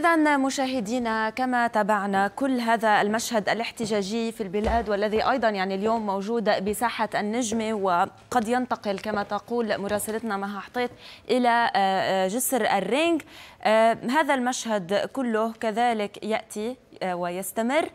إذا مشاهدينا كما تابعنا كل هذا المشهد الاحتجاجي في البلاد والذي أيضا يعني اليوم موجود بساحة النجمة وقد ينتقل كما تقول مراسلتنا مها حطيت إلى آه، آه، جسر الرينج آه، هذا المشهد كله كذلك يأتي ويستمر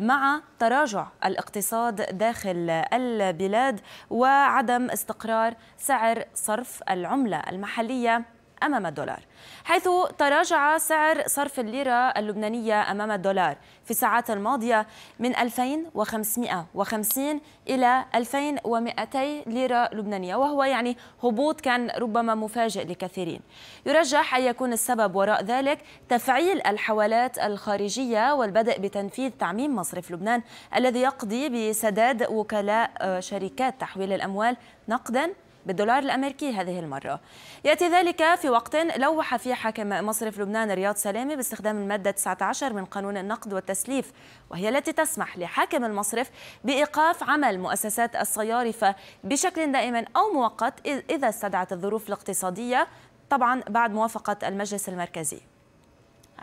مع تراجع الاقتصاد داخل البلاد وعدم استقرار سعر صرف العملة المحلية أمام الدولار حيث تراجع سعر صرف الليرة اللبنانية أمام الدولار في الساعات الماضية من 2550 إلى 2200 ليرة لبنانية وهو يعني هبوط كان ربما مفاجئ لكثيرين يرجح أن يكون السبب وراء ذلك تفعيل الحوالات الخارجية والبدء بتنفيذ تعميم مصرف لبنان الذي يقضي بسداد وكلاء شركات تحويل الأموال نقدا بالدولار الأمريكي هذه المرة يأتي ذلك في وقت لوح فيه حاكم مصرف لبنان رياض سلامي باستخدام المادة 19 من قانون النقد والتسليف وهي التي تسمح لحاكم المصرف بإيقاف عمل مؤسسات الصيارفة بشكل دائم أو مؤقت إذا استدعت الظروف الاقتصادية طبعا بعد موافقة المجلس المركزي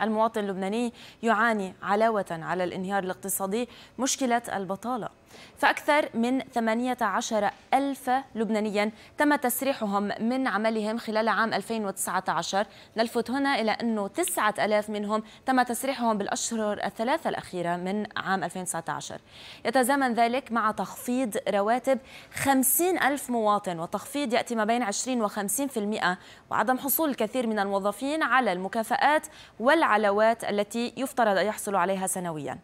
المواطن اللبناني يعاني علاوة على الانهيار الاقتصادي مشكلة البطالة فأكثر من 18 ألف لبنانيا تم تسريحهم من عملهم خلال عام 2019 نلفت هنا إلى أنه 9000 منهم تم تسريحهم بالأشهر الثلاثة الأخيرة من عام 2019 يتزامن ذلك مع تخفيض رواتب 50 ألف مواطن وتخفيض يأتي ما بين 20 و50% وعدم حصول الكثير من الموظفين على المكافآت والعلاوات التي يفترض أن يحصلوا عليها سنويا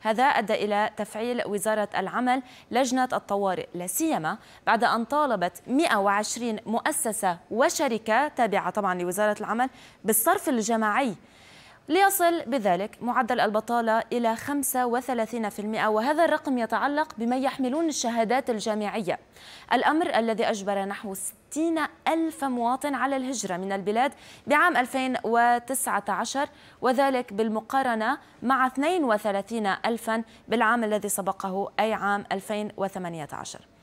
هذا أدى إلى تفعيل وزارة العمل عمل لجنة الطوارئ لسيما بعد أن طالبت 120 مؤسسة وشركة تابعة طبعا لوزارة العمل بالصرف الجماعي ليصل بذلك معدل البطالة إلى 35% وهذا الرقم يتعلق بمن يحملون الشهادات الجامعية الأمر الذي أجبر نحو 60 ألف مواطن على الهجرة من البلاد بعام 2019 وذلك بالمقارنة مع 32 ألفا بالعام الذي سبقه أي عام 2018